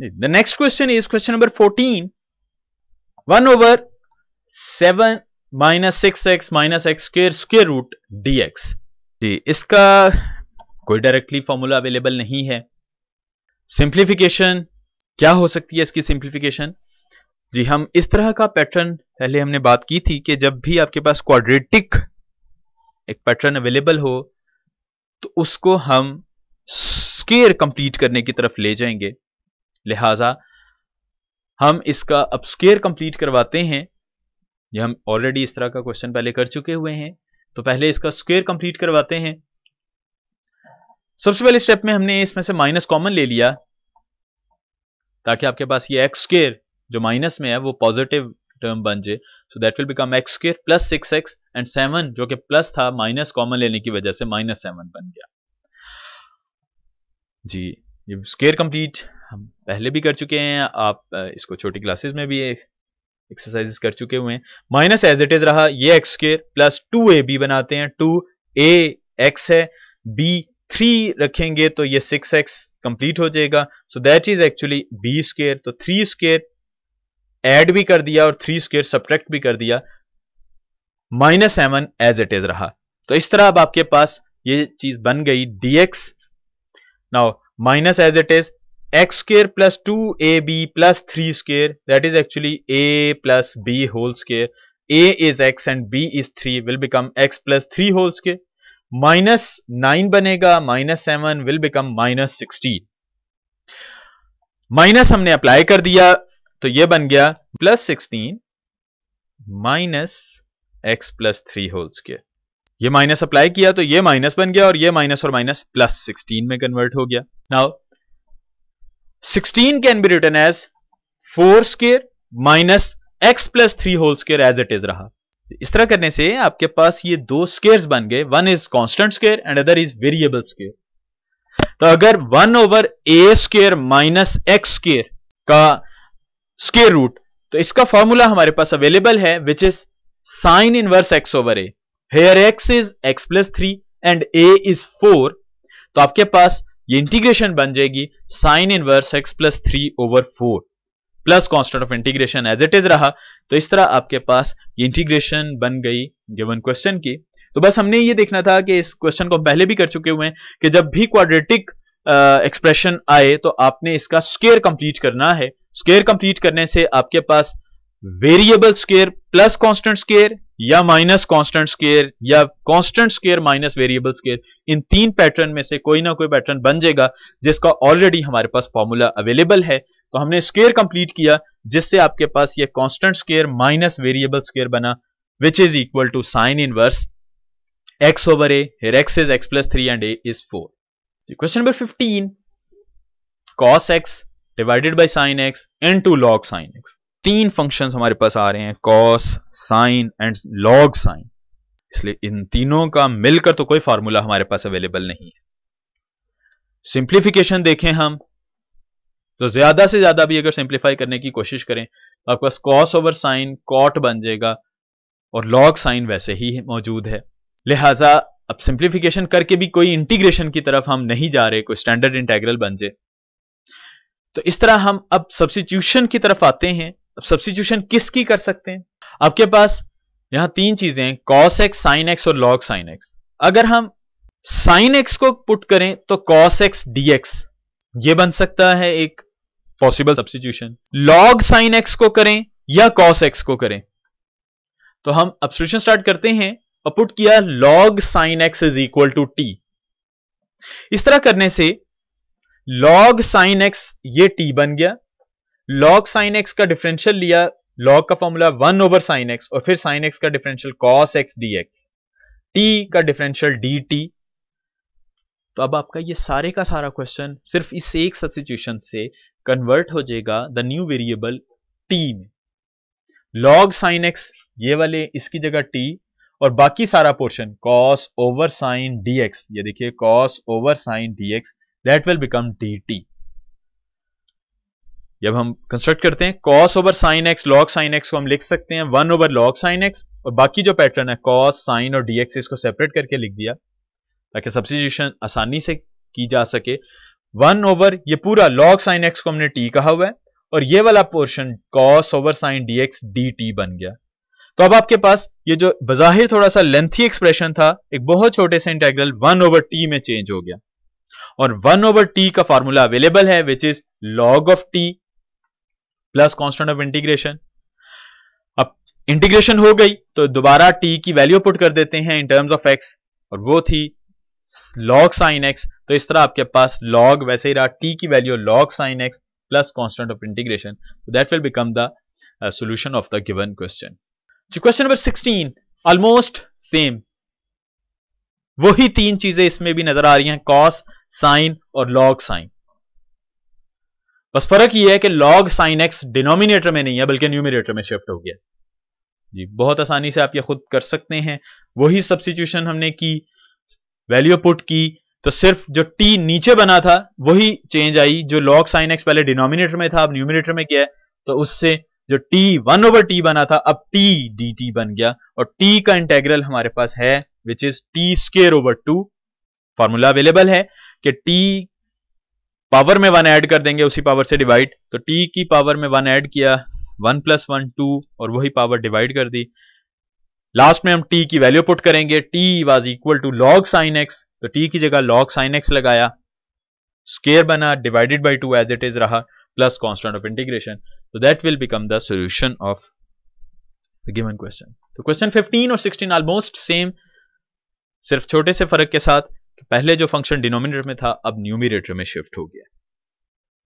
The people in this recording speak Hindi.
The next question is question number 14. One over seven minus six X minus X square square root D X जी इसका कोई डायरेक्टली फॉर्मूला अवेलेबल नहीं है सिंप्लीफिकेशन क्या हो सकती है इसकी सिंप्लीफिकेशन जी हम इस तरह का पैटर्न पहले हमने बात की थी कि जब भी आपके पास क्वाड्रेटिक एक पैटर्न अवेलेबल हो तो उसको हम स्केयर कंप्लीट करने की तरफ ले जाएंगे लिहाजा हम इसका अपस्केयर कंप्लीट करवाते हैं ये हम ऑलरेडी इस तरह का क्वेश्चन पहले कर चुके हुए हैं तो पहले इसका स्क्वेयर कंप्लीट करवाते हैं सबसे पहले स्टेप में हमने इसमें से माइनस कॉमन ले लिया ताकि आपके पास ये एक्स स्केयर जो माइनस में है वो पॉजिटिव टर्म बन जाए so that will become X square plus six X and seven जो कि प्लस था माइनस कॉमन लेने की वजह से माइनस सेवन बन गया जी ये स्केयर कंप्लीट हम पहले भी कर चुके हैं आप इसको छोटी क्लासेस में भी एक्सरसाइज कर चुके हुए हैं माइनस एज इट इज रहा ये X square plus two A B बनाते हैं टू ए एक्स है बी थ्री रखेंगे तो ये सिक्स एक्स कंप्लीट हो जाएगा so that is actually B square तो थ्री स्केयर एड भी कर दिया और थ्री स्केयर सब्ट्रैक्ट भी कर दिया minus seven as it is रहा तो इस तरह अब आपके पास ये चीज बन गई D X now minus as it is X square plus two A B plus three square that is actually A plus B whole square A is X and B is three will become X plus three whole square minus nine बनेगा minus seven will become minus sixteen minus हमने अप्लाई कर दिया तो ये बन गया plus sixteen minus X plus three whole square ये माइनस अप्लाई किया तो ये माइनस बन गया और ये माइनस और माइनस प्लस सिक्सटीन में कन्वर्ट हो गया now 16 can be written as 4 square minus x plus 3 whole square as it is रहा इस तरह करने से आपके पास ये दो स्केयर्स बन गए one is constant square and other is variable square तो अगर one over A square minus X square का स्केयर रूट तो इसका फॉर्मूला हमारे पास अवेलेबल है which is sine inverse X over A here X is X plus three and A is four तो आपके पास ये इंटीग्रेशन बन जाएगी sine inverse X plus three over four plus constant of integration as it is रहा तो इस तरह आपके पास ये इंटीग्रेशन बन गई गिवन क्वेश्चन की तो बस हमने ये देखना था कि इस क्वेश्चन को हम पहले भी कर चुके हुए हैं कि जब भी क्वाड्रेटिक एक्सप्रेशन uh, आए तो आपने इसका स्केयर कंप्लीट करना है स्केयर कंप्लीट करने से आपके पास variable square plus constant square या माइनस कांस्टेंट स्केयर या constant square minus variable square इन तीन पैटर्न में से कोई ना कोई पैटर्न बन जाएगा जिसका ऑलरेडी हमारे पास फॉर्मूला अवेलेबल है तो हमने स्केयर कंप्लीट किया जिससे आपके पास ये constant square minus variable square बना which is equal to sine inverse X over here X is X plus three and A is four question number fifteen cos X divided divided sine X x to log sine X तीन फंक्शंस हमारे पास आ रहे हैं cos sine and log sine इसलिए इन तीनों का मिलकर तो कोई फार्मूला हमारे पास अवेलेबल नहीं है सिंप्लीफिकेशन देखें हम तो ज्यादा से ज्यादा भी अगर सिंप्लीफाई करने की कोशिश करें तो आपके पास कॉस ओवर साइन कॉट बन जाएगा और लॉग साइन वैसे ही मौजूद है लिहाजा अब सिंप्लीफिकेशन करके भी कोई इंटीग्रेशन की तरफ हम नहीं जा रहे कोई स्टैंडर्ड इंटेग्रल बन जाए तो इस तरह हम अब सब्सिट्यूशन की तरफ आते हैं अब सब्सिट्यूशन किसकी कर सकते हैं आपके पास यहां तीन चीजें हैं कॉस एक्स साइन एक्स और लॉग साइन एक्स अगर हम साइन एक्स को पुट करें तो कॉस एक्स डी एक्स ये बन सकता है एक possible substitution log sine x को करें या कॉस एक्स को करें तो हम अब्सिट्यूशन स्टार्ट करते हैं और पुट किया log sine X is equal to T इस तरह करने से लॉग साइन एक्स ये टी बन गया लॉग साइन एक्स का डिफरेंशियल लिया लॉग का formula one over sine x और फिर साइन एक्स का differential cos X D X T का डिफरेंशियल डी टी तो अब आपका ये सारे का सारा क्वेश्चन सिर्फ इस एक सब्सिट्यूशन से कन्वर्ट हो जाएगा द न्यू वेरिएबल टी में लॉग साइन एक्स ये वाले इसकी जगह टी और बाकी सारा portion cos over sine d x ये देखिए cos over sine d x that will become d t जब हम कंस्ट्रक्ट करते हैं cos over sine x log sine x को हम लिख सकते हैं one over log sine x और बाकी जो पैटर्न है कॉस साइन और डी एक्स इसको सेपरेट करके लिख दिया ताकि सब्सिट्यूशन आसानी से की जा सके वन ओवर ये पूरा लॉग साइन एक्स को हमने टी कहा हुआ है और ये वाला portion cos over sine d x d t बन गया तो अब आपके पास ये जो बाहिर थोड़ा सा लेंथी एक्सप्रेशन था एक बहुत छोटे से इंटेग्रल वन ओवर टी में चेंज हो गया और वन ओवर टी का फॉर्मूला अवेलेबल है which is log of t plus constant of integration अब इंटीग्रेशन हो गई तो दोबारा टी की वैल्यू पुट कर देते हैं इन टर्म्स ऑफ एक्स और वो थी लॉग साइन एक्स तो इस तरह आपके पास लॉग वैसे ही रहा टी की value log sine x plus constant of integration that will become the solution of the given question question number sixteen almost same वही तीन चीजें इसमें भी नजर आ रही हैं कॉस साइन और लॉग साइन बस फर्क ये है कि log साइन x डिनोमिनेटर में नहीं है बल्कि न्यूमिनेटर में शिफ्ट हो गया जी बहुत आसानी से आप ये खुद कर सकते हैं वही सब्सिट्यूशन हमने की वैल्यू पुट की तो सिर्फ जो t नीचे बना था वही चेंज आई जो log साइन x पहले डिनोमिनेटर में था अब न्यूमिनेटर में क्या है तो उससे जो t वन ओवर t बना था अब t dt बन गया और t का इंटेग्रल हमारे पास है which is t square over two formula available है कि टी पावर में वन ऐड कर देंगे उसी पावर से डिवाइड तो टी की पावर में वन ऐड किया वन प्लस वन टू और वही पावर डिवाइड कर दी लास्ट में हम टी की वैल्यू पुट करेंगे t was equal to log sine x तो टी की जगह लॉग साइन एक्स लगाया स्केयर बना divided by two as it is रहा प्लस कॉन्स्टेंट ऑफ इंटीग्रेशन तो that will become the solution of given question तो क्वेश्चन 15 और 16 ऑलमोस्ट सेम सिर्फ छोटे से फर्क के साथ पहले जो फंक्शन डिनोमिनेटर में था अब न्यूमिनेटर में शिफ्ट हो गया